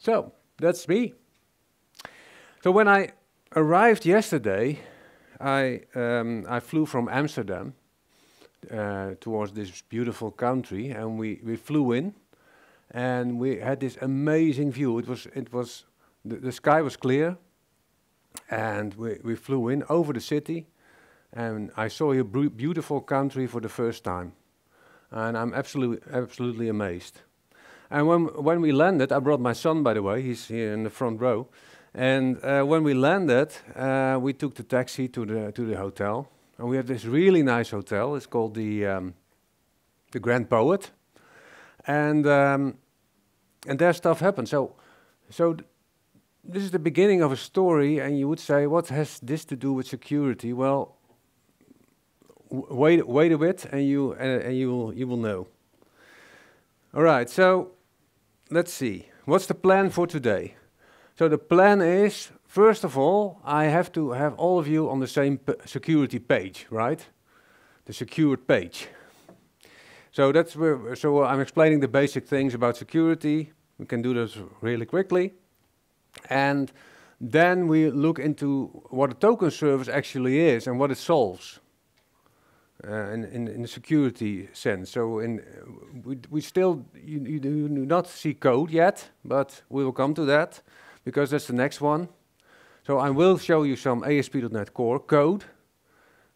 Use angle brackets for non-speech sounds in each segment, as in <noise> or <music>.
So that's me. So when I arrived yesterday, I, um, I flew from Amsterdam uh, towards this beautiful country, and we, we flew in, and we had this amazing view. It was it was the, the sky was clear, and we, we flew in over the city, and I saw a beautiful country for the first time, and I'm absolutely absolutely amazed. And when, when we landed, I brought my son, by the way, he's here in the front row. And uh, when we landed, uh, we took the taxi to the, to the hotel. And we have this really nice hotel. It's called the, um, the Grand Poet. And, um, and there stuff happened. So, so th this is the beginning of a story. And you would say, what has this to do with security? Well, wait, wait a bit and, you, uh, and you, will, you will know. All right, so let's see, what's the plan for today? So the plan is, first of all, I have to have all of you on the same security page, right? The secured page. So that's where, so I'm explaining the basic things about security. We can do this really quickly. And then we look into what a token service actually is and what it solves. Uh, in, in, in the security sense. So in, we, we still you, you do not see code yet, but we will come to that because that's the next one. So I will show you some ASP.NET Core code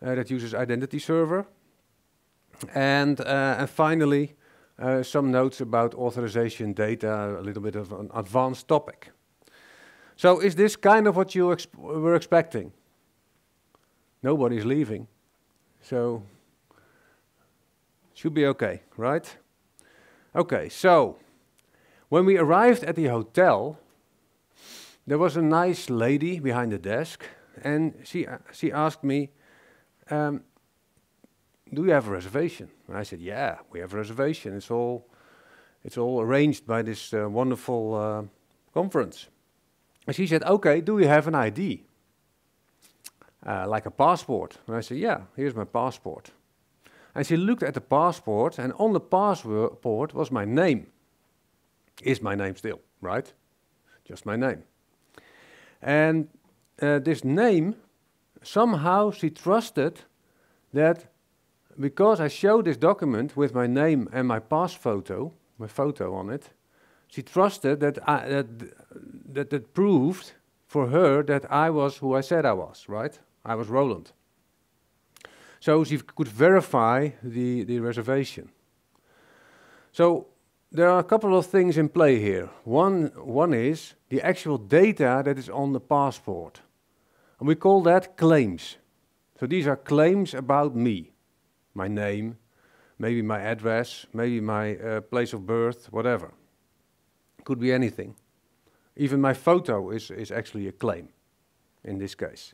uh, that uses Identity Server. And, uh, and finally, uh, some notes about authorization data, a little bit of an advanced topic. So is this kind of what you exp were expecting? Nobody's leaving. So should be okay, right? Okay, so when we arrived at the hotel, there was a nice lady behind the desk, and she, uh, she asked me, um, Do you have a reservation? And I said, Yeah, we have a reservation. It's all, it's all arranged by this uh, wonderful uh, conference. And she said, Okay, do you have an ID? Uh, like a passport? And I said, Yeah, here's my passport and she looked at the passport, and on the passport was my name. Is my name still, right? Just my name. And uh, this name, somehow she trusted that because I showed this document with my name and my pass photo, my photo on it, she trusted that I, that, that that proved for her that I was who I said I was, right? I was Roland so she could verify the, the reservation. So there are a couple of things in play here. One, one is the actual data that is on the passport. And we call that claims. So these are claims about me, my name, maybe my address, maybe my uh, place of birth, whatever. Could be anything. Even my photo is, is actually a claim in this case.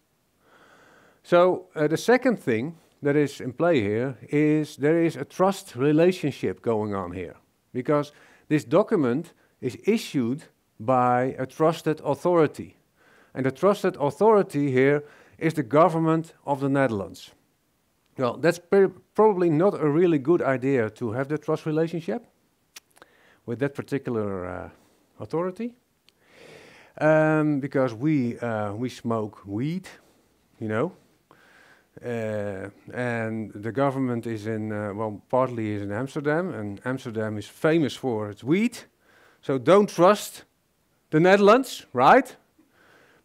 So uh, the second thing that is in play here is there is a trust relationship going on here because this document is issued by a trusted authority. And the trusted authority here is the government of the Netherlands. Well, that's probably not a really good idea to have the trust relationship with that particular uh, authority. Um, because we, uh, we smoke weed, you know, uh, eh, and the government is in, uh, eh, well, partly is in Amsterdam, and Amsterdam is famous for its wheat. So don't trust the Netherlands, right?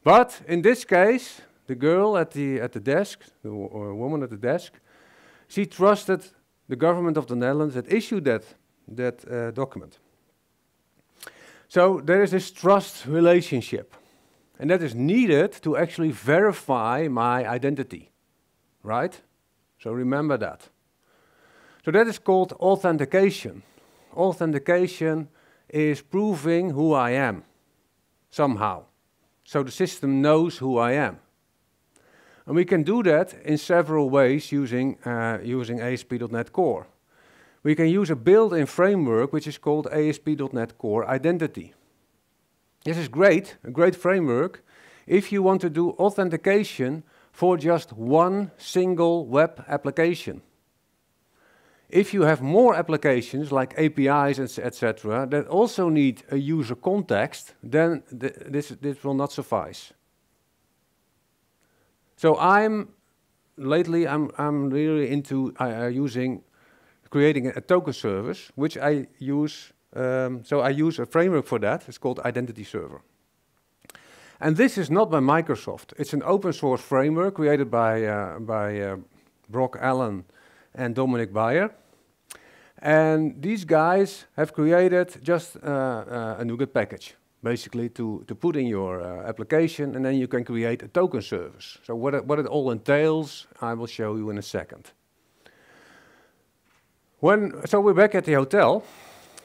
But in this case, the girl at the, at the desk, the woman at the desk, she trusted the government of the Netherlands that issued that, that uh, document. So there is this trust relationship, and that is needed to actually verify my identity right? So remember that. So that is called authentication. Authentication is proving who I am somehow. So the system knows who I am. And we can do that in several ways using, uh, using ASP.NET Core. We can use a built-in framework which is called ASP.NET Core Identity. This is great, a great framework, if you want to do authentication for just one single web application. If you have more applications like APIs, etc., that also need a user context, then this, this will not suffice. So I'm lately I'm I'm really into uh, uh using creating a, token service, which I use. Um, so I use a framework for that. It's called Identity Server. And this is not by Microsoft. It's an open source framework created by, uh, by uh, Brock Allen and Dominic Bayer. And these guys have created just uh, uh a NuGet package, basically to, to put in your uh, application, and then you can create a token service. So what it, what it all entails, I will show you in a second. When, so we're back at the hotel.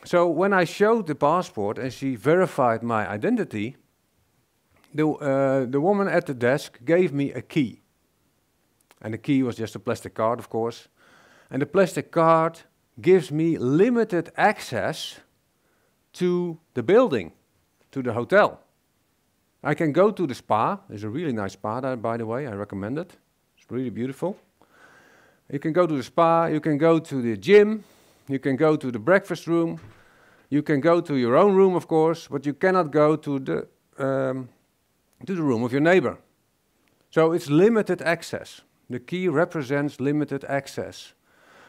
So when I showed the passport and she verified my identity, the, uh, the woman at the desk gave me a key. And the key was just a plastic card, of course. And the plastic card gives me limited access to the building, to the hotel. I can go to the spa. There's a really nice spa, there, by the way. I recommend it. It's really beautiful. You can go to the spa. You can go to the gym. You can go to the breakfast room. You can go to your own room, of course, but you cannot go to the um, to the room of your neighbor. So it's limited access. The key represents limited access.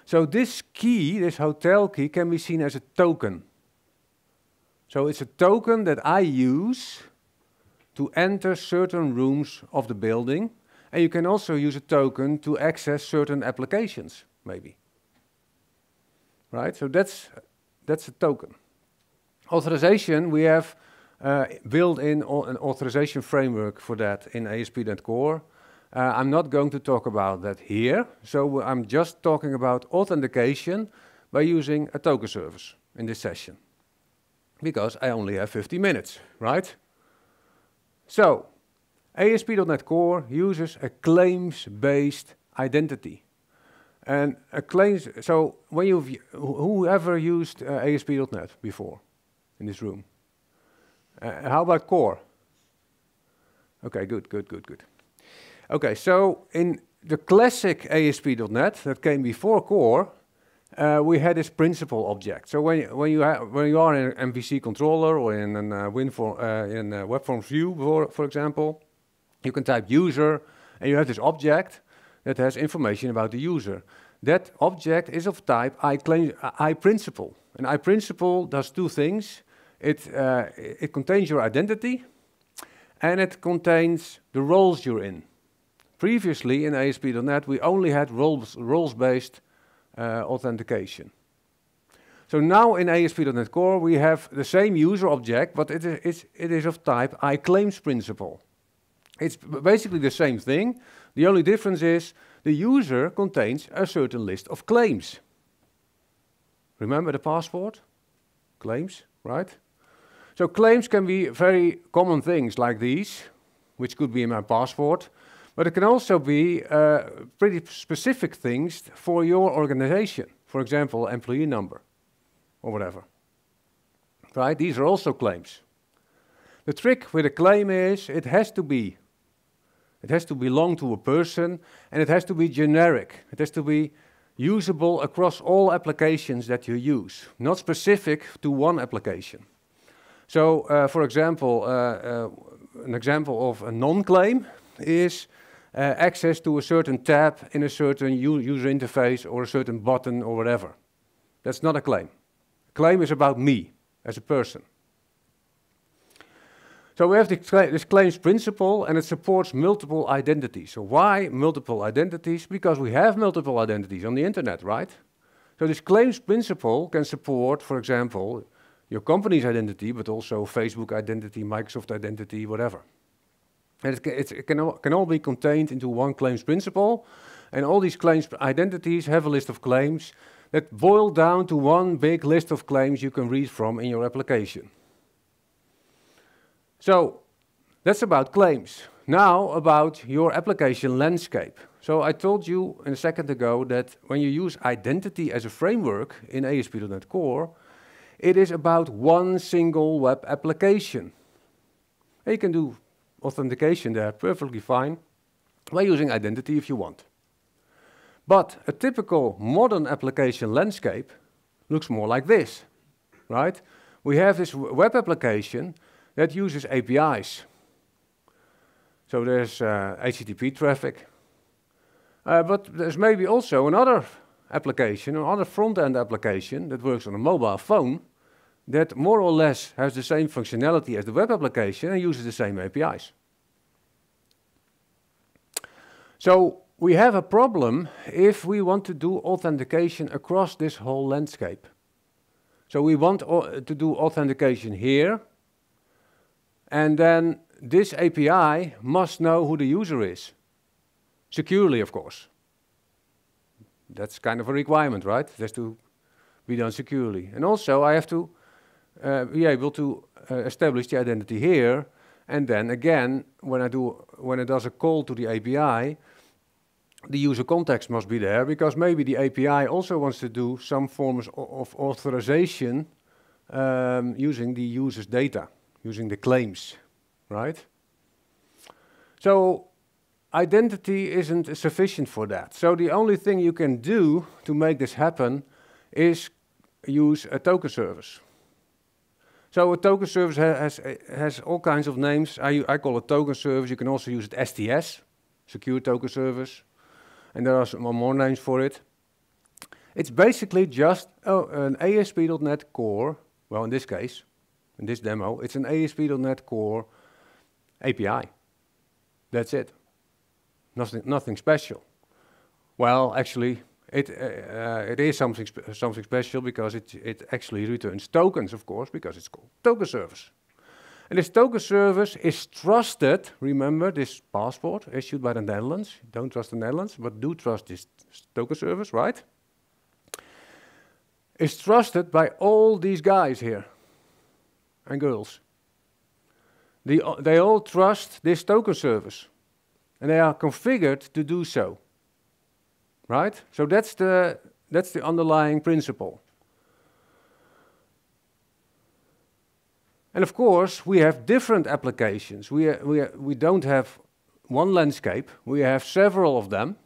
So this key, this hotel key, can be seen as a token. So it's a token that I use to enter certain rooms of the building. And you can also use a token to access certain applications, maybe. Right? So that's, that's a token. Authorization, we have uh, built in an authorization framework for that in ASP.NET Core. Uh, I'm not going to talk about that here, so I'm just talking about authentication by using a token service in this session because I only have 50 minutes, right? So, ASP.NET Core uses a claims-based identity. And a claims, so when you've, whoever used uh, ASP.NET before in this room? Uh, how about core? Okay, good, good, good, good. Okay, so in the classic ASP.NET that came before core, uh, we had this principal object. So when you, when you when you are in an MVC controller or in an uh, WinForm uh, in a uh, web view, for for example, you can type user, and you have this object that has information about the user. That object is of type iClaim iPrinciple, and iPrinciple does two things. It, uh, it contains your identity and it contains the roles you're in. Previously in ASP.NET, we only had roles, roles-based uh, authentication. So now in ASP.NET Core, we have the same user object, but it is, it is of type iClaims principle. It's basically the same thing. The only difference is the user contains a certain list of claims. Remember the passport? Claims, right? So claims can be very common things like these, which could be in my passport, but it can also be uh, pretty specific things for your organization. For example, employee number or whatever. Right? These are also claims. The trick with a claim is it has to be. It has to belong to a person and it has to be generic. It has to be usable across all applications that you use, not specific to one application. So, uh, for example, uh, uh, an example of a non-claim is uh, access to a certain tab in a certain user interface or a certain button or whatever. That's not a claim. A claim is about me as a person. So we have this claims principle and it supports multiple identities. So why multiple identities? Because we have multiple identities on the internet, right? So this claims principle can support, for example, your company's identity, but also Facebook identity, Microsoft identity, whatever. And it, can, it can, all, can all be contained into one claims principle. And all these claims identities have a list of claims that boil down to one big list of claims you can read from in your application. So that's about claims. Now about your application landscape. So I told you a second ago that when you use identity as a framework in ASP.NET Core, it is about one single web application. And you can do authentication there perfectly fine by using identity if you want. But a typical modern application landscape looks more like this, right? We have this web application that uses APIs. So there's uh, HTTP traffic. Uh, but there's maybe also another application, another front-end application that works on a mobile phone that more or less has the same functionality as the web application and uses the same APIs. So we have a problem if we want to do authentication across this whole landscape. So we want to do authentication here, and then this API must know who the user is, securely, of course. That's kind of a requirement, right? It has to be done securely. And also, I have to uh, be able to uh, establish the identity here. And then again, when I do when it does a call to the API, the user context must be there because maybe the API also wants to do some forms of authorization um, using the user's data, using the claims, right? So identity isn't sufficient for that. So the only thing you can do to make this happen is use a token service. So a token service has, has all kinds of names. I, I call it token service. You can also use it STS, secure token service. And there are some more names for it. It's basically just oh, an ASP.NET Core, well in this case, in this demo, it's an ASP.NET Core API. That's it. Nothing, nothing special. Well, actually, it uh, uh, it is something something special because it it actually returns tokens, of course, because it's called token service. And this token service is trusted. Remember this passport issued by the Netherlands. Don't trust the Netherlands, but do trust this token service, right? Is trusted by all these guys here and girls. They, they all trust this token service, and they are configured to do so. Right? So that's the, that's the underlying principle. And of course, we have different applications. We, we, we don't have one landscape, we have several of them.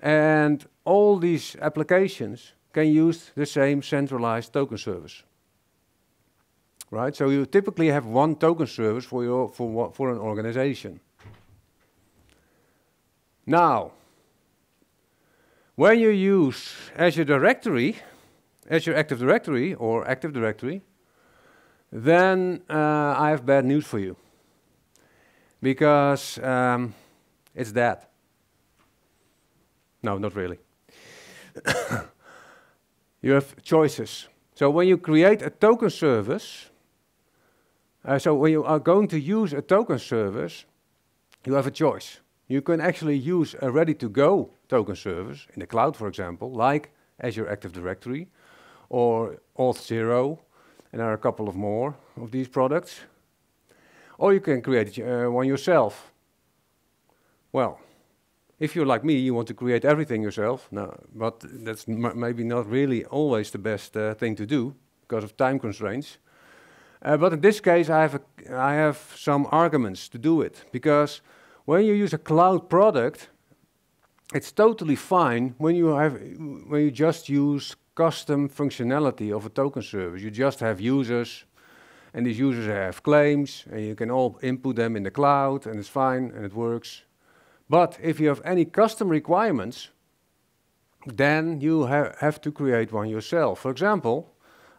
And all these applications can use the same centralized token service. Right? So you typically have one token service for, your, for, for an organization. Now, when you use Azure Directory, Azure Active Directory or Active Directory, then uh, I have bad news for you. Because um, it's dead. No, not really. <coughs> you have choices. So when you create a token service, uh, so when you are going to use a token service, you have a choice. You can actually use a ready-to-go token service in the cloud, for example, like Azure Active Directory or Auth0, and there are a couple of more of these products. Or you can create uh, one yourself. Well, if you're like me, you want to create everything yourself, no, but that's maybe not really always the best uh, thing to do because of time constraints. Uh, but in this case, I have, a, I have some arguments to do it because when you use a cloud product, it's totally fine when you have when you just use custom functionality of a token service. You just have users, and these users have claims, and you can all input them in the cloud, and it's fine and it works. But if you have any custom requirements, then you ha have to create one yourself. For example,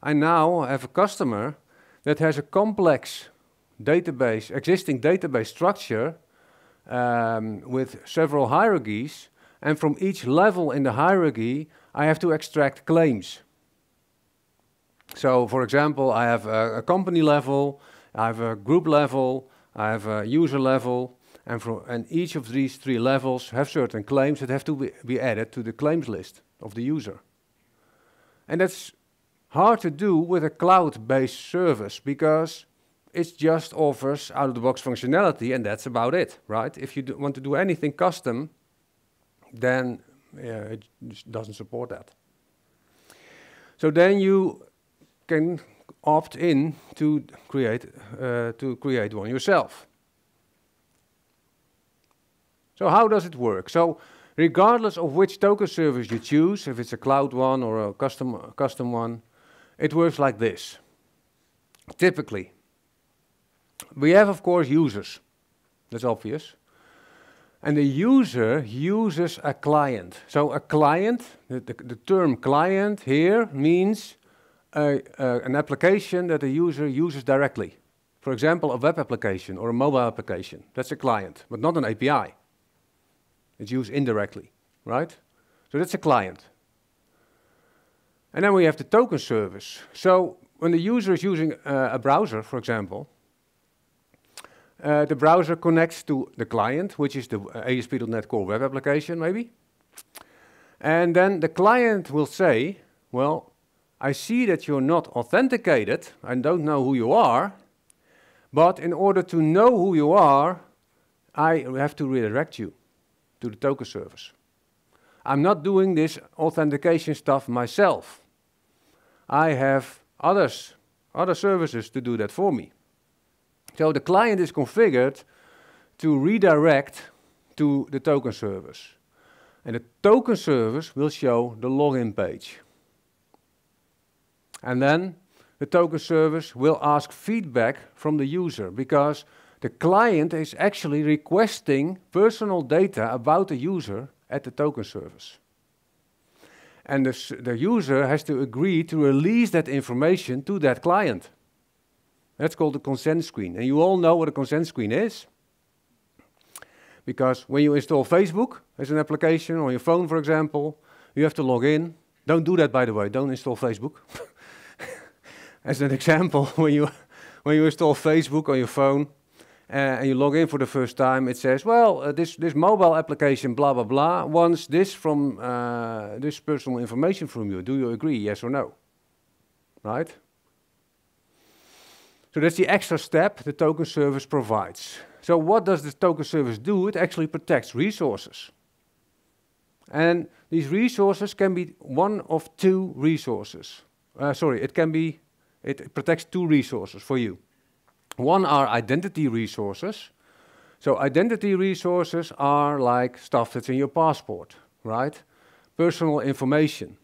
I now have a customer that has a complex database, existing database structure um, with several hierarchies and from each level in the hierarchy, I have to extract claims. So, for example, I have a, a company level, I have a group level, I have a user level, and, from, and each of these three levels have certain claims that have to be, be added to the claims list of the user. And that's hard to do with a cloud-based service because it just offers out-of-the-box functionality and that's about it, right? If you want to do anything custom, then uh, it doesn't support that. So then you can opt in to create uh, to create one yourself. So how does it work? So regardless of which token service you choose, if it's a cloud one or a custom custom one, it works like this. Typically, we have of course users. That's obvious. And the user uses a client. So a client, the, the, the term client here means a, uh, an application that the user uses directly. For example, a web application or a mobile application. That's a client, but not an API. It's used indirectly, right? So that's a client. And then we have the token service. So when the user is using uh, a browser, for example, uh, eh, the browser connects to the client, which is the eh, ASP.NET Core web application, maybe. And then the client will say, well, I see that you're not authenticated. I don't know who you are. But in order to know who you are, I have to redirect you to the token service. I'm not doing this authentication stuff myself. I have others, other services to do that for me. So the client is configured to redirect to the token service. And the token service will show the login page. And then the token service will ask feedback from the user because the client is actually requesting personal data about the user at the token service. And the, the user has to agree to release that information to that client. That's called a consent screen. And you all know what a consent screen is. Because when you install Facebook as an application on your phone, for example, you have to log in. Don't do that, by the way. Don't install Facebook. <laughs> as an example, <laughs> when you, when you install Facebook on your phone uh, and you log in for the first time, it says, well, uh, this, this mobile application, blah, blah, blah, wants this, from, uh, this personal information from you. Do you agree, yes or no? Right? So that's the extra step the token service provides. So what does the token service do? It actually protects resources. And these resources can be one of two resources. Uh, sorry, it can be, it protects two resources for you. One are identity resources. So identity resources are like stuff that's in your passport, right? Personal information.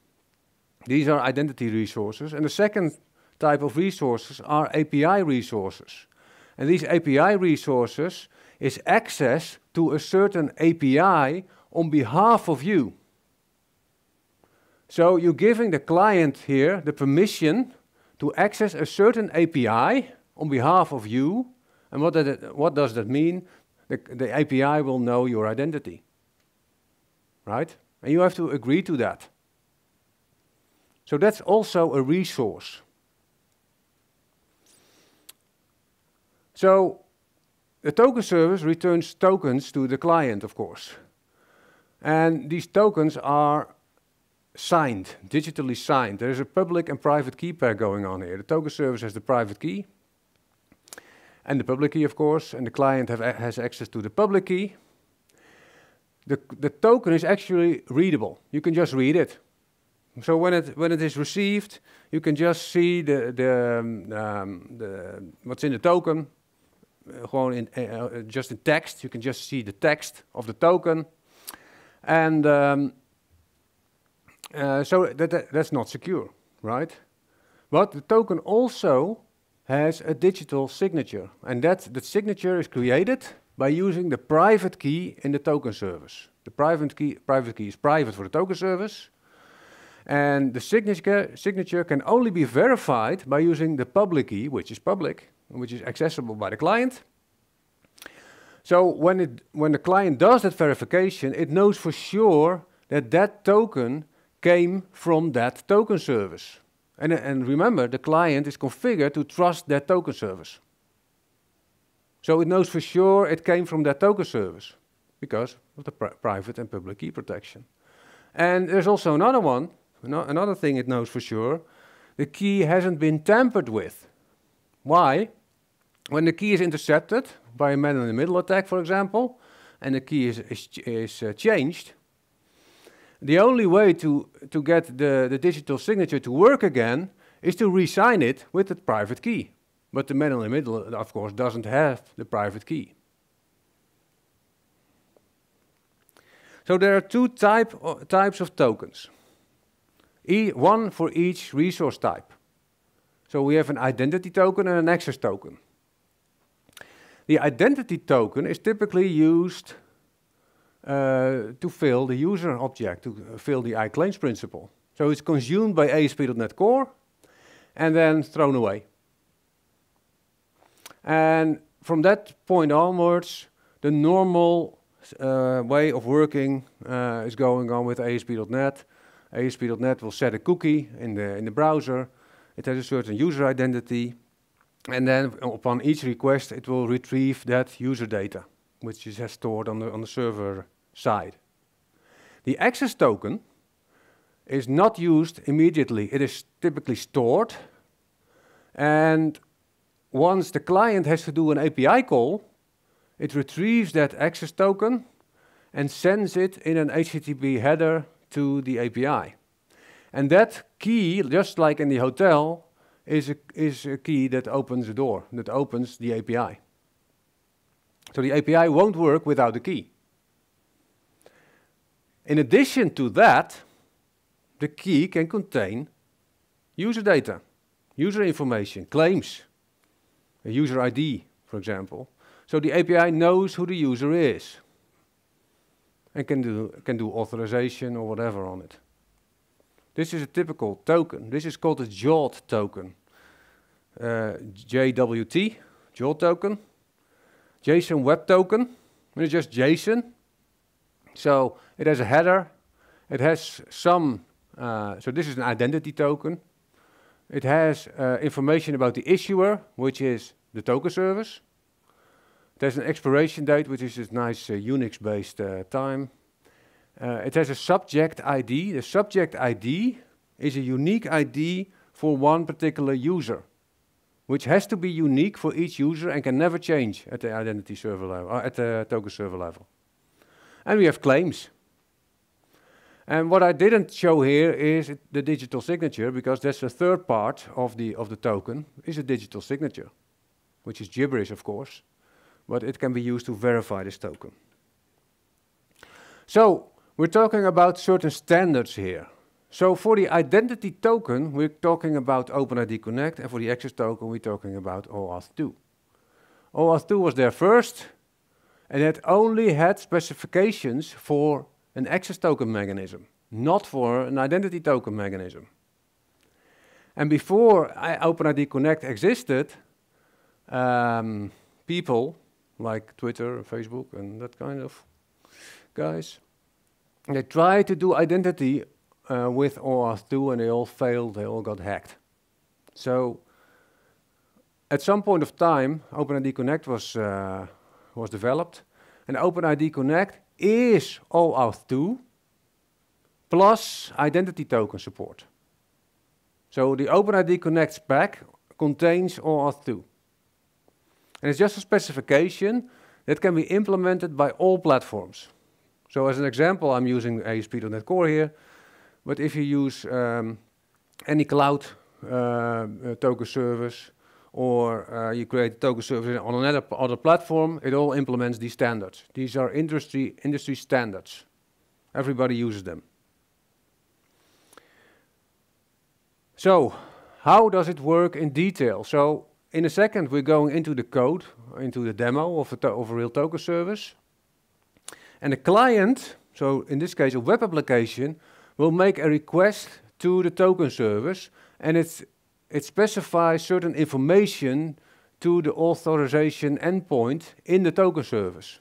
These are identity resources. And the second type of resources are API resources. And these API resources is access to a certain API on behalf of you. So you're giving the client here the permission to access a certain API on behalf of you. And what, what does that mean? The, the API will know your identity. Right? And you have to agree to that. So that's also a resource. So the token service returns tokens to the client, of course. And these tokens are signed, digitally signed. There is a public and private key pair going on here. The token service has the private key, and the public key, of course, and the client has access to the public key. The, the token is actually readable. You can just read it. So when it, when it is received, you can just see the, the, um, um the, what's in the token, gewoon in eh, eh, just in text. You can just see the text of the token. And um, uh, so that, that, that's not secure, right? But the token also has a digital signature. And that, the signature is created by using the private key in the token service. The private key, private key is private for the token service. And the signature, signature can only be verified by using the public key, which is public which is accessible by the client. So when, it, when the client does that verification, it knows for sure that that token came from that token service. And, and remember, the client is configured to trust that token service. So it knows for sure it came from that token service because of the pri private and public key protection. And there's also another one, no, another thing it knows for sure, the key hasn't been tampered with. Why? when the key is intercepted by a man-in-the-middle attack, for example, and the key is, is, is uh, changed, the only way to, to get the, the digital signature to work again is to re-sign it with the private key. But the man in the middle, of course, doesn't have the private key. So there are two type, uh, types of tokens. E one for each resource type. So we have an identity token and an access token. The identity token is typically used uh, to fill the user object, to fill the iClaims principle. So it's consumed by ASP.NET Core and then thrown away. And from that point onwards, the normal uh, way of working uh, is going on with ASP.NET. ASP.NET will set a cookie in the, in the browser. It has a certain user identity. And then upon each request, it will retrieve that user data, which is stored on the, on the server side. The access token is not used immediately. It is typically stored. And once the client has to do an API call, it retrieves that access token and sends it in an HTTP header to the API. And that key, just like in the hotel, is a, is a key that opens the door, that opens the API. So the API won't work without the key. In addition to that, the key can contain user data, user information, claims, a user ID, for example. So the API knows who the user is and can do, can do authorization or whatever on it. This is a typical token. This is called a JOT token. JWT, JWT token, JSON web token, and it's just JSON. So it has a header. It has some, uh, so this is an identity token. It has uh, information about the issuer, which is the token service. There's an expiration date, which is this nice uh, Unix-based uh, time. Uh, it has a subject ID. The subject ID is a unique ID for one particular user which has to be unique for each user and can never change at the identity server level, uh, at the token server level. And we have claims. And what I didn't show here is the digital signature, because that's the third part of the, of the token, is a digital signature, which is gibberish, of course, but it can be used to verify this token. So, we're talking about certain standards here. So for the identity token, we're talking about OpenID Connect, and for the access token, we're talking about OAuth 2. OAuth 2 was there first, and it only had specifications for an access token mechanism, not for an identity token mechanism. And before I OpenID Connect existed, um, people like Twitter and Facebook and that kind of guys, they tried to do identity uh, with OAuth2 and they all failed, they all got hacked. So at some point of time, OpenID Connect was, uh, was developed. And OpenID Connect is OAuth2 plus identity token support. So the OpenID Connect spec contains OAuth2. And it's just a specification that can be implemented by all platforms. So as an example, I'm using ASP.NET Core here. But if you use um, any cloud uh, uh, token service or uh, you create a token service on another other platform, it all implements these standards. These are industry, industry standards. Everybody uses them. So, how does it work in detail? So, in a second, we're going into the code, into the demo of a, of a real token service. And the client, so in this case a web application, will make a request to the token service and it's, it specifies certain information to the authorization endpoint in the token service.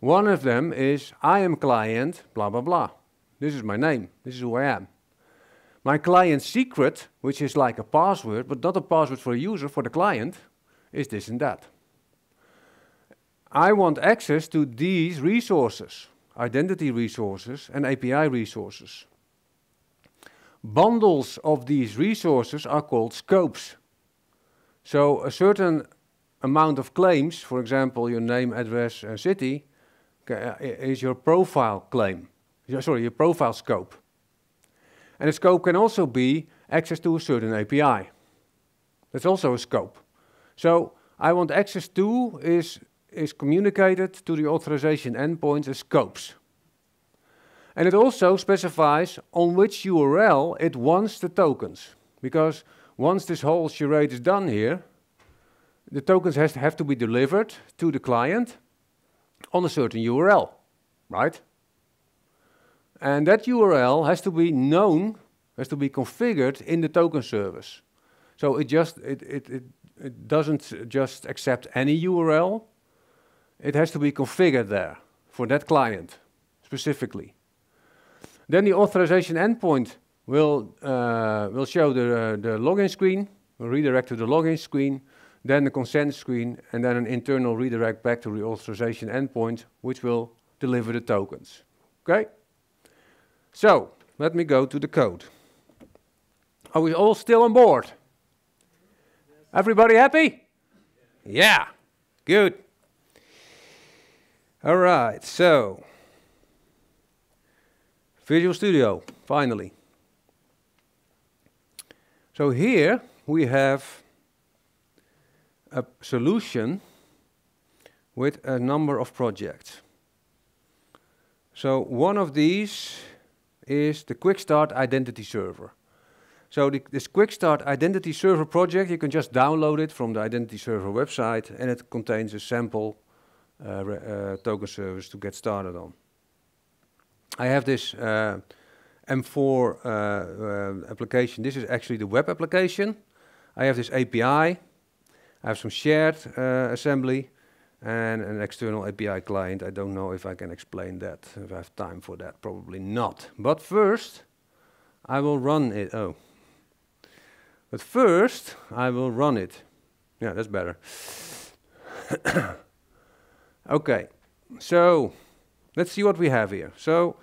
One of them is I am client, blah, blah, blah. This is my name. This is who I am. My client secret, which is like a password, but not a password for a user, for the client, is this and that. I want access to these resources identity resources, and API resources. Bundles of these resources are called scopes. So a certain amount of claims, for example, your name, address, and city, uh, is your profile claim. Sorry, your profile scope. And a scope can also be access to a certain API. That's also a scope. So I want access to is is communicated to the authorization endpoint as scopes. And it also specifies on which URL it wants the tokens. Because once this whole charade is done here, the tokens has to have to be delivered to the client on a certain URL, right? And that URL has to be known, has to be configured in the token service. So it just, it, it, it, it doesn't just accept any URL, it has to be configured there for that client specifically. Then the authorization endpoint will, uh, will show the, uh, the login screen, will redirect to the login screen, then the consent screen, and then an internal redirect back to the authorization endpoint, which will deliver the tokens. Okay? So, let me go to the code. Are we all still on board? Everybody happy? Yeah. Good. All right, so Visual Studio, finally. So here we have a solution with a number of projects. So one of these is the Quick Start Identity Server. So the, this Quick Start Identity Server project, you can just download it from the Identity Server website and it contains a sample Eh, eh, token service to get started on. I have this eh, M4 application. This is actually the web application. I have this API. I have some shared assembly and an external API client. I don't know if I can explain that, if I have time for that, probably not. But first, I will run it. Oh. But first, I will run it. Yeah, that's better. <coughs> Okay, so let's see what we have here. So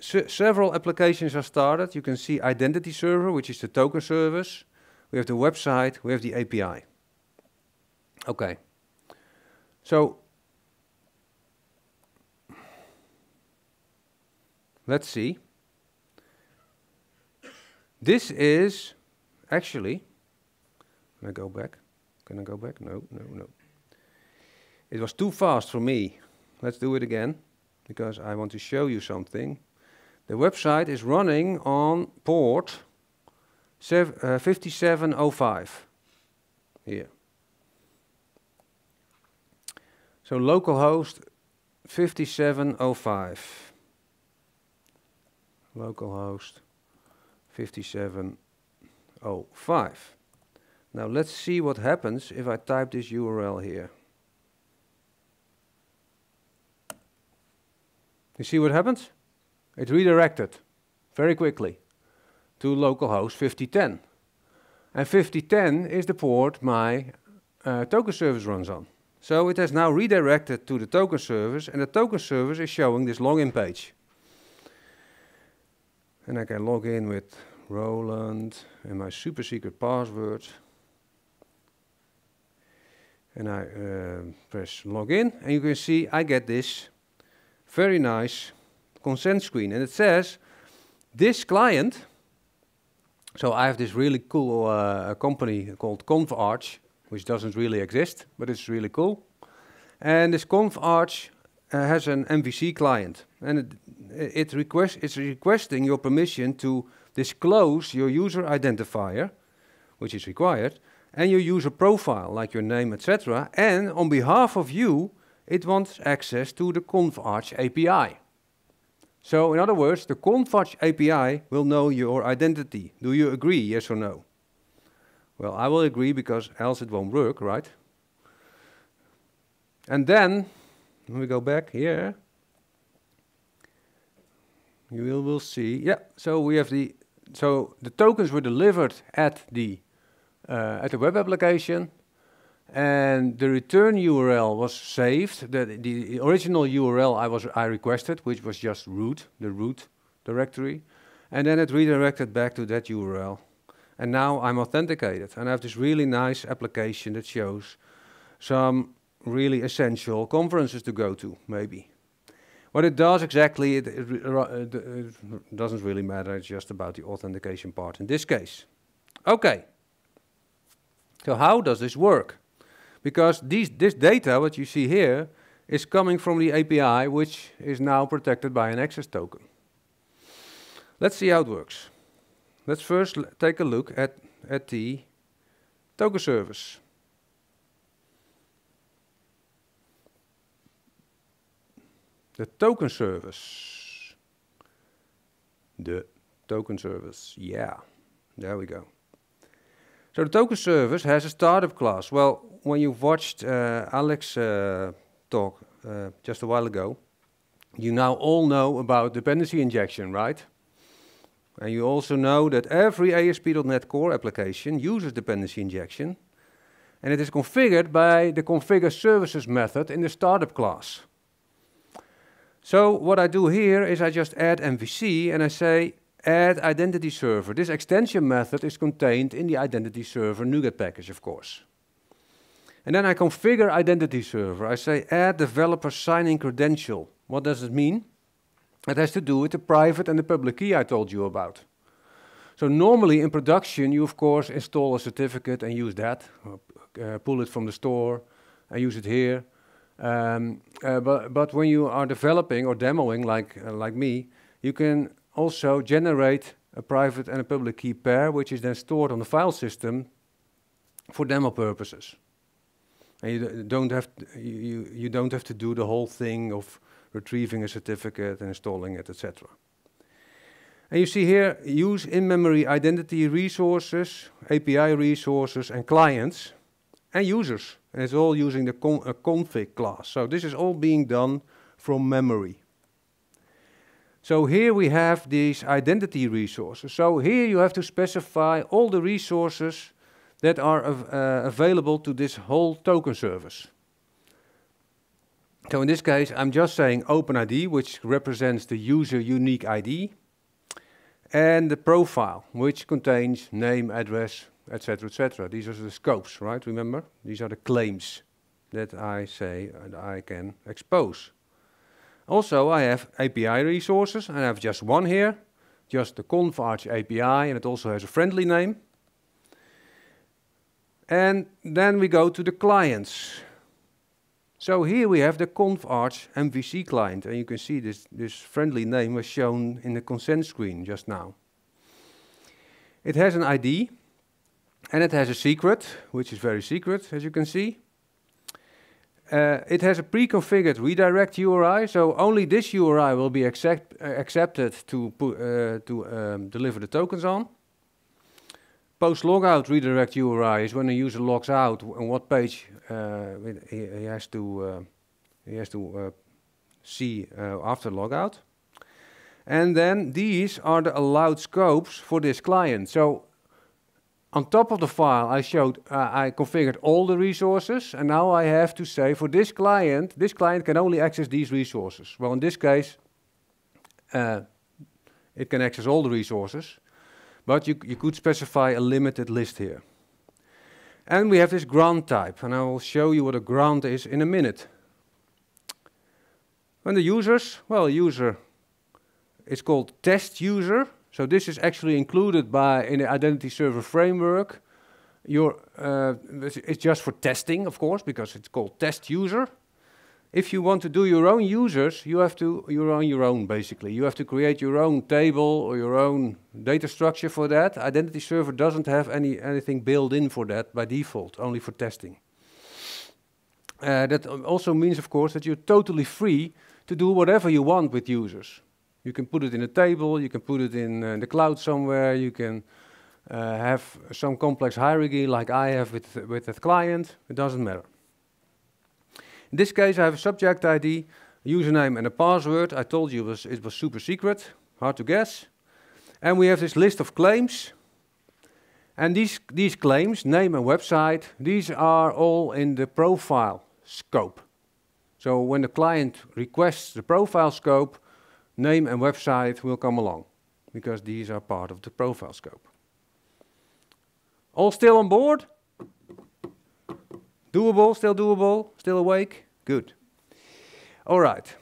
se several applications are started. You can see Identity Server, which is the token service. We have the website, we have the API. Okay, so let's see. This is actually, can I go back? Can I go back? No, no, no. It was too fast for me. Let's do it again because I want to show you something. The website is running on port uh, 5705 here. So localhost 5705. Localhost 5705. Now let's see what happens if I type this URL here. You see what happens? It redirected very quickly to localhost 5010. And 5010 is the port my uh, token service runs on. So it has now redirected to the token service, and the token service is showing this login page. And I can log in with Roland and my super secret password. And I uh, press login, and you can see I get this very nice consent screen. And it says, this client, so I have this really cool uh, company called ConvArch, which doesn't really exist, but it's really cool. And this ConvArch uh, has an MVC client, and it, it request, it's requesting your permission to disclose your user identifier, which is required, and your user profile, like your name, etc. And on behalf of you, it wants access to the ConfArch API. So in other words, the ConfArch API will know your identity. Do you agree, yes or no? Well, I will agree because else it won't work, right? And then, when we go back here, you will, will see, yeah, so we have the, so the tokens were delivered at the, uh, at the web application, and the return URL was saved. The, the original URL I was I requested, which was just root, the root directory, and then it redirected back to that URL. And now I'm authenticated, and I have this really nice application that shows some really essential conferences to go to, maybe. What it does exactly, it, it, it, uh, it doesn't really matter. It's just about the authentication part in this case. Okay. So how does this work? because these, this data, what you see here, is coming from the API, which is now protected by an access token. Let's see how it works. Let's first take a look at, at the token service. The token service. The token service, yeah. There we go. So the token service has a startup class. Well, when you watched uh, Alex uh, talk uh, just a while ago, you now all know about dependency injection, right? And you also know that every ASP.NET Core application uses dependency injection, and it is configured by the configure services method in the startup class. So what I do here is I just add MVC and I say add identity server. This extension method is contained in the identity server NuGet package, of course. And then I configure identity server. I say add developer signing credential. What does it mean? It has to do with the private and the public key I told you about. So normally in production, you of course install a certificate and use that, uh, pull it from the store and use it here. Um, uh, but, but when you are developing or demoing like, uh, like me, you can also generate a private and a public key pair, which is then stored on the file system for demo purposes. And you don't have to, you, you don't have to do the whole thing of retrieving a certificate and installing it, etc. And you see here, use in-memory identity resources, API resources, and clients, and users. And it's all using the con config class. So this is all being done from memory. So here we have these identity resources. So here you have to specify all the resources that are av uh, available to this whole token service. So in this case, I'm just saying OpenID, which represents the user unique ID, and the profile, which contains name, address, etc., etc. These are the scopes, right? Remember? These are the claims that I say and I can expose. Also, I have API resources, and I have just one here, just the convarch API, and it also has a friendly name. And then we go to the clients. So here we have the convarch MVC client, and you can see this, this friendly name was shown in the consent screen just now. It has an ID, and it has a secret, which is very secret, as you can see. Uh, it has a pre-configured redirect URI, so only this URI will be accept, uh, accepted to, uh, to um, deliver the tokens on. Post-logout redirect URI is when the user logs out on what page uh, he, he, has to, uh, he has to uh, see after logout. And then these are the allowed scopes for this client. So on top of the file, I showed, uh, I configured all the resources, and now I have to say for this client, this client can only access these resources. Well, in this case, uh, it can access all the resources, but you, you could specify a limited list here. And we have this grant type, and I will show you what a grant is in a minute. And the users, well, user is called test user, so this is actually included by in the identity server framework. Your uh, it's just for testing, of course, because it's called test user. If you want to do your own users, you have to your own your own basically. You have to create your own table or your own data structure for that. Identity server doesn't have any anything built in for that by default, only for testing. Uh, that also means, of course, that you're totally free to do whatever you want with users. You can put it in a table, you can put it in uh, the cloud somewhere, you can uh, have some complex hierarchy like I have with, with that client, it doesn't matter. In this case, I have a subject ID, a username and a password. I told you it was, it was super secret, hard to guess. And we have this list of claims. And these, these claims, name and website, these are all in the profile scope. So when the client requests the profile scope, Name and website will come along because these are part of the profile scope. All still on board? Doable, still doable, still awake? Good. All right,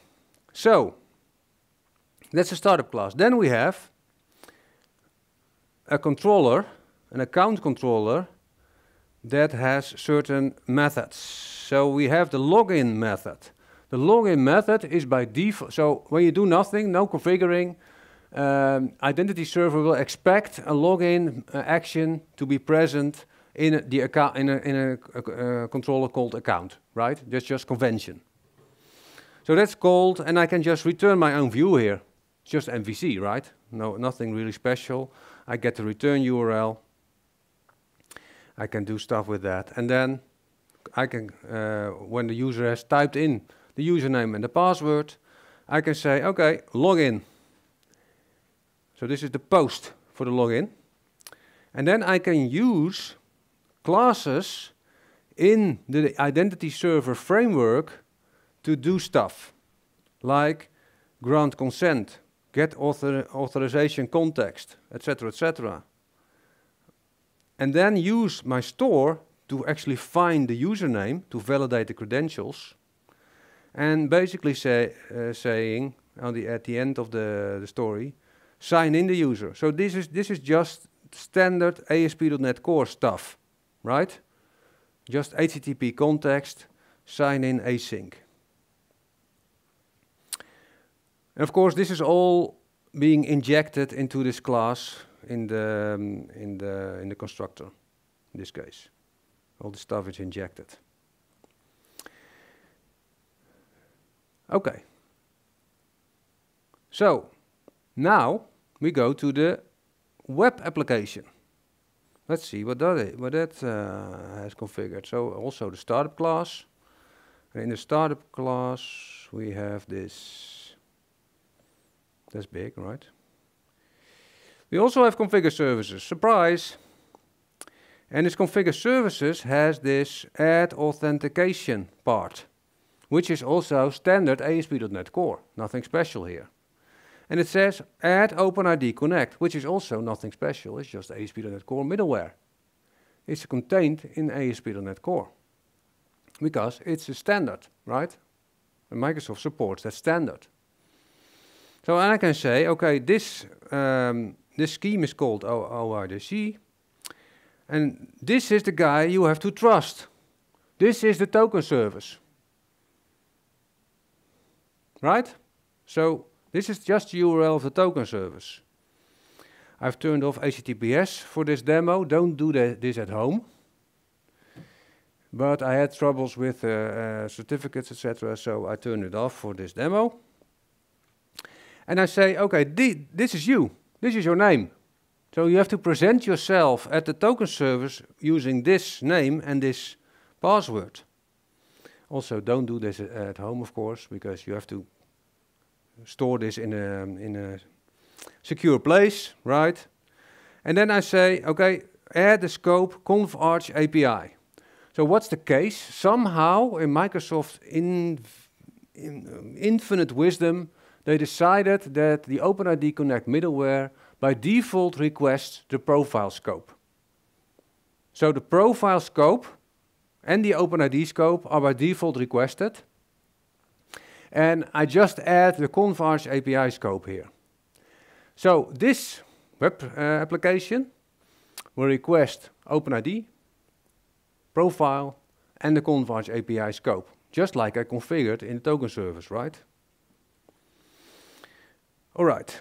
so that's a startup class. Then we have a controller, an account controller, that has certain methods. So we have the login method. The login method is by default. So when you do nothing, no configuring, um, identity server will expect a login uh, action to be present in the account in a, in a, a, uh, a uh, controller called account, right? That's just convention. So that's called, and I can just return my own view here. It's just MVC, right? No, nothing really special. I get the return URL. I can do stuff with that, and then I can, uh, when the user has typed in the username and the password, I can say, okay, login. So this is the post for the login. And then I can use classes in the identity server framework to do stuff like grant consent, get author authorization context, etc., etc. And then use my store to actually find the username to validate the credentials and basically say, uh, saying the, at the end of the, the story, sign in the user. So this is this is just standard ASP.NET Core stuff, right? Just HTTP context, sign in async. And of course, this is all being injected into this class in the um, in the in the constructor. In this case, all the stuff is injected. Okay. So, now we go to the web application. Let's see what that, is, what that uh, has configured. So also the startup class. And in the startup class we have this. That's big, right? We also have configure services. Surprise! And this configure services has this add authentication part which is also standard ASP.NET Core, nothing special here. And it says add OpenID Connect, which is also nothing special, it's just ASP.NET Core middleware. It's contained in ASP.NET Core because it's a standard, right? And Microsoft supports that standard. So I can say, okay, this, um, this scheme is called OIDC, and this is the guy you have to trust. This is the token service. Right? So this is just the URL of the token service. I've turned off HTTPS for this demo. Don't do this at home. But I had troubles with uh, uh, certificates, etc. So I turned it off for this demo. And I say, okay, this is you. This is your name. So you have to present yourself at the token service using this name and this password. Also, don't do this at home, of course, because you have to store this in a, in a secure place, right? And then I say, okay, add the scope ConvArch API. So what's the case? Somehow, in Microsoft's in, in, infinite wisdom, they decided that the OpenID Connect middleware by default requests the profile scope. So the profile scope and the OpenID scope are by default requested. And I just add the Convarge API scope here. So this web uh, application will request OpenID, profile, and the Convarge API scope, just like I configured in the token service, right? All right.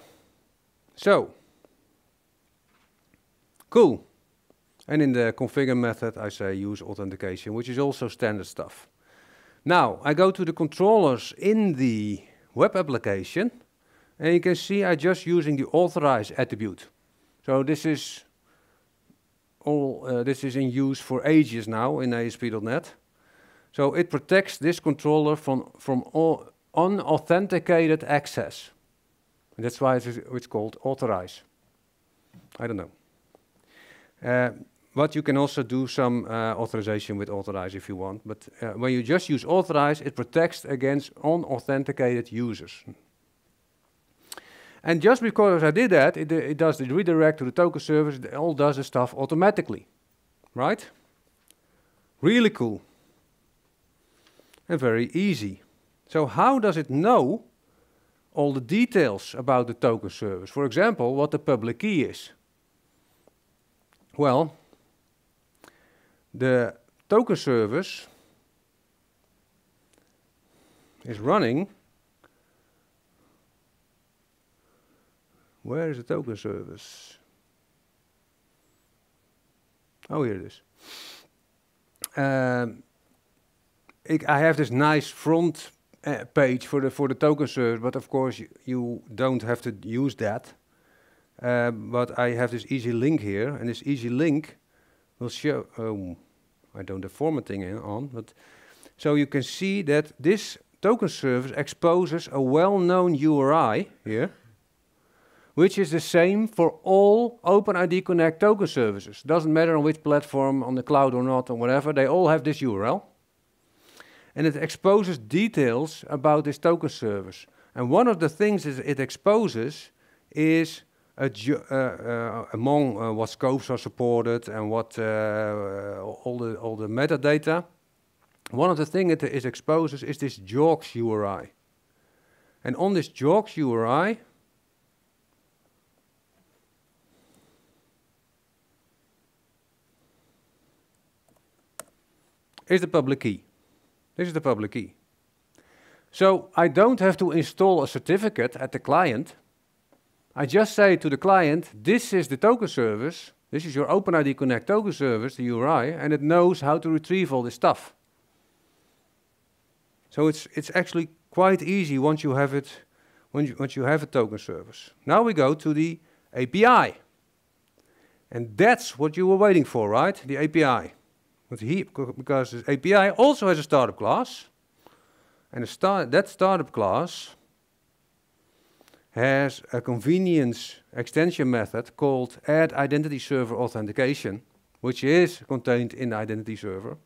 So, cool. And in the configure method, I say use authentication, which is also standard stuff. Now, I go to the controllers in the web application, and you can see I'm just using the authorize attribute. So this is all uh, this is in use for ages now in ASP.NET. So it protects this controller from, from all unauthenticated access. And that's why it's, it's called authorize. I don't know. Eh, but you can also do some eh, authorization with authorize if you want. But eh, when you just use authorize, it protects against unauthenticated users. And just because I did that, it, it does the redirect to the token service, it all does the stuff automatically, right? Really cool and very easy. So how does it know all the details about the token service? For example, what the public key is. Well the token service is running. Where is the token service? Oh, here it is. Um, I have this nice front uh, page for the for the token service, but of course you don't have to use that. Um, but I have this easy link here, and this easy link will show, um, I don't have formatting in, on, but so you can see that this token service exposes a well-known URI here, which is the same for all OpenID Connect token services. Doesn't matter on which platform, on the cloud or not, or whatever, they all have this URL. And it exposes details about this token service. And one of the things it exposes is among uh, what scopes are supported and what uh, uh, all the all the metadata. One of the things that is it exposes is this JORX URI. And on this JORX URI, is the public key. This is the public key. So I don't have to install a certificate at the client I just say to the client, this is the token service, this is your OpenID Connect token service, the URI, and it knows how to retrieve all this stuff. So it's, it's actually quite easy once you have it, you, once you have a token service. Now we go to the API. And that's what you were waiting for, right? The API. But he, because this API also has a startup class. And star that startup class has a convenience extension method called add identity server authentication, which is contained in identity server,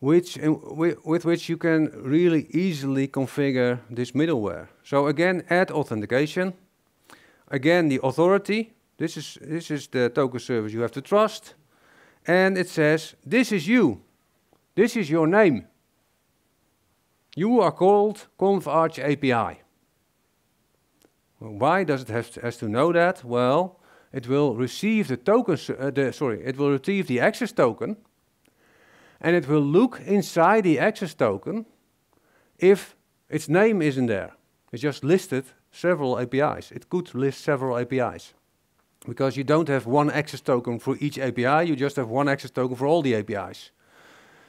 which wi with which you can really easily configure this middleware. So again, add authentication. Again, the authority. This is, this is the token service you have to trust. And it says, this is you. This is your name. You are called ConvArch API. Why does it have to, has to know that? Well, it will receive the token, uh, the, sorry, it will receive the access token, and it will look inside the access token if its name isn't there. It just listed several APIs. It could list several APIs because you don't have one access token for each API, you just have one access token for all the APIs.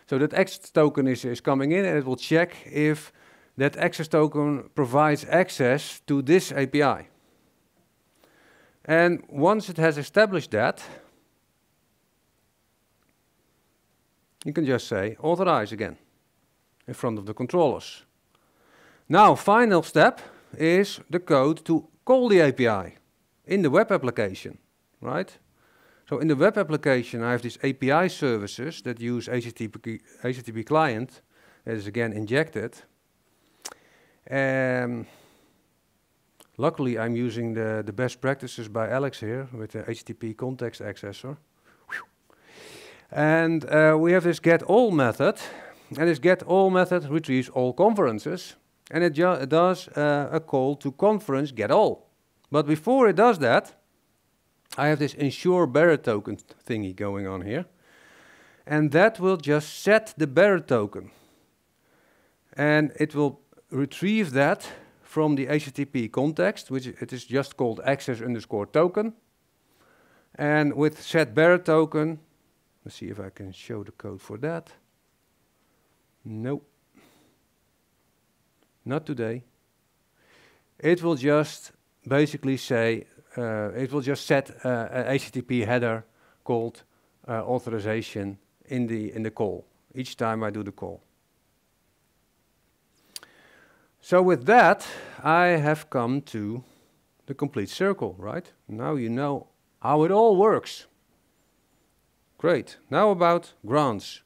So that access token is, is coming in and it will check if that access token provides access to this API. And once it has established that, you can just say authorize again in front of the controllers. Now, final step is the code to call the API in the web application, right? So in the web application, I have these API services that use HTTP, HTTP client that is again injected. Um, luckily, I'm using the, the best practices by Alex here with the HTTP context accessor. And uh, we have this get all method, and this get all method retrieves all conferences, and it, it does uh, a call to conference get all. But before it does that, I have this ensure bearer token thingy going on here, and that will just set the bearer token, and it will retrieve that from the HTTP context, which it is just called access underscore token. And with set bearer token, let's see if I can show the code for that. No, not today. It will just basically say, uh, it will just set uh, HTTP header called uh, authorization in the, in the call, each time I do the call. So with that, I have come to the complete circle, right? Now you know how it all works. Great. Now about grants.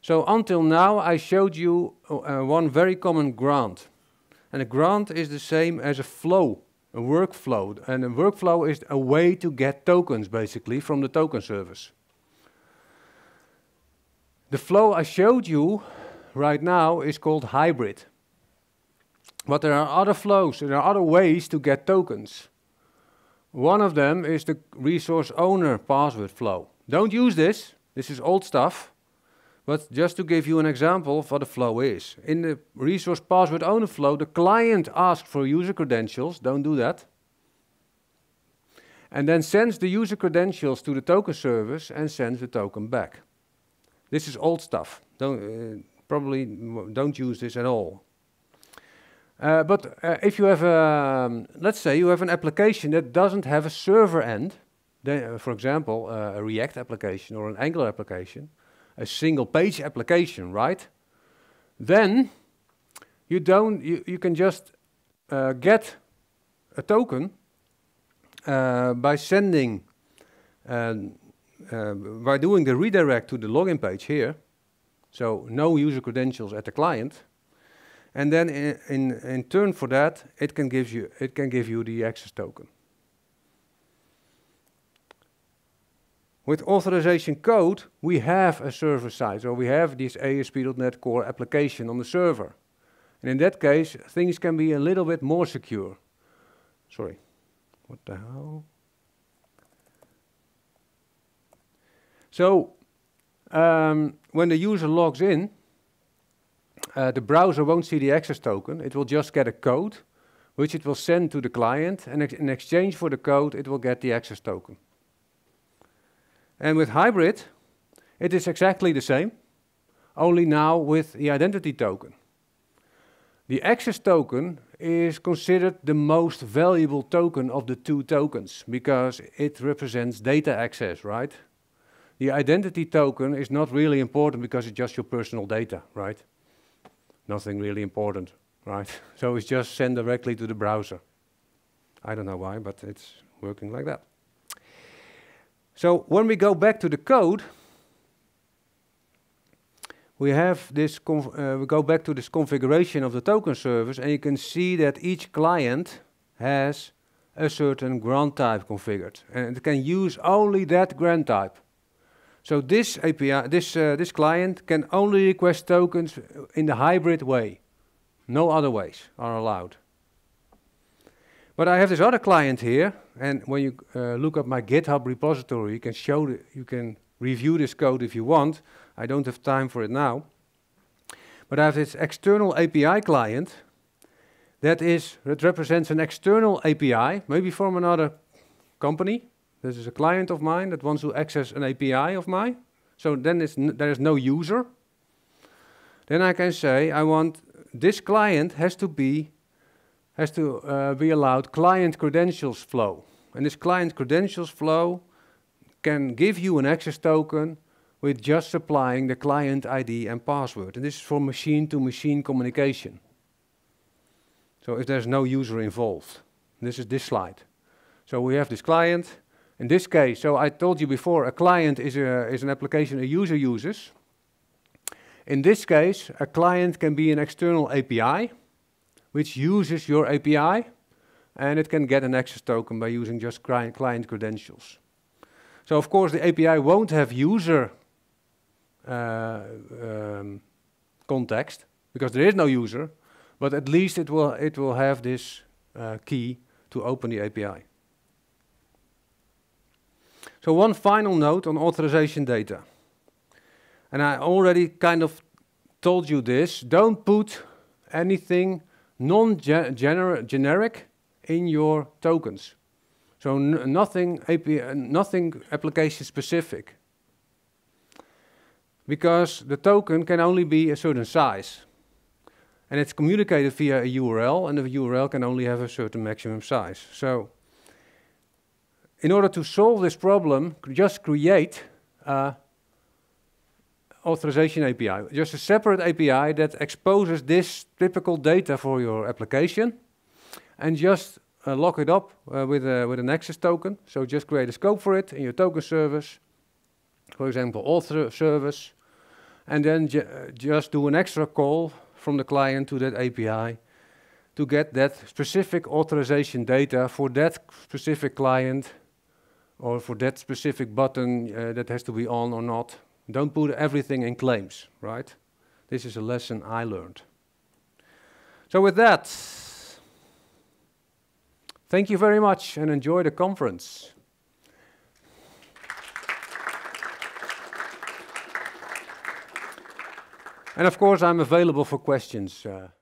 So until now, I showed you uh, one very common grant. And a grant is the same as a flow, a workflow. And a workflow is a way to get tokens, basically, from the token service. The flow I showed you right now is called hybrid. But there are other flows, there are other ways to get tokens. One of them is the resource owner password flow. Don't use this, this is old stuff. But just to give you an example of what the flow is. In the resource password owner flow, the client asks for user credentials, don't do that. And then sends the user credentials to the token service and sends the token back. This is old stuff. Don't, uh, probably don't use this at all. Uh, but uh, if you have, a, um, let's say you have an application that doesn't have a server end, then, uh, for example, uh, a React application or an Angular application, a single page application, right? Then you don't, you, you can just uh, get a token uh, by sending, um, by doing the redirect to the login page here. So no user credentials at the client and then in, in, in turn for that, it can, gives you, it can give you the access token. With authorization code, we have a server side, so we have this ASP.NET Core application on the server. And in that case, things can be a little bit more secure. Sorry, what the hell? So, um, when the user logs in, uh, the browser won't see the access token. It will just get a code, which it will send to the client, and ex in exchange for the code, it will get the access token. And with hybrid, it is exactly the same, only now with the identity token. The access token is considered the most valuable token of the two tokens because it represents data access, right? The identity token is not really important because it's just your personal data, right? nothing really important, right? <laughs> so it's just sent directly to the browser. I don't know why, but it's working like that. So when we go back to the code, we have this uh, we go back to this configuration of the token service and you can see that each client has a certain grant type configured and it can use only that grant type. So this API, this uh, this client can only request tokens in the hybrid way. No other ways are allowed. But I have this other client here, and when you uh, look up my GitHub repository, you can show the, you can review this code if you want. I don't have time for it now. But I have this external API client that is that represents an external API, maybe from another company, this is a client of mine that wants to access an API of mine. So then there is no user. Then I can say I want this client has to be has to uh, be allowed client credentials flow. And this client credentials flow can give you an access token with just supplying the client ID and password. And this is for machine to machine communication. So if there's no user involved. This is this slide. So we have this client, in this case, so I told you before, a client is, a, is an application a user uses. In this case, a client can be an external API, which uses your API, and it can get an access token by using just client credentials. So of course, the API won't have user uh, um, context, because there is no user, but at least it will, it will have this uh, key to open the API. So one final note on authorization data. And I already kind of told you this. Don't put anything non-generic in your tokens. So nothing, nothing application specific. Because the token can only be a certain size. And it's communicated via a URL, and the URL can only have a certain maximum size. So in order to solve this problem, just create uh, authorization API, just a separate API that exposes this typical data for your application and just uh, lock it up uh, with, a, with an access token. So just create a scope for it in your token service, for example, author service, and then ju just do an extra call from the client to that API to get that specific authorization data for that specific client or for that specific button uh, that has to be on or not. Don't put everything in claims, right? This is a lesson I learned. So with that, thank you very much and enjoy the conference. and of course, I'm available for questions. Uh.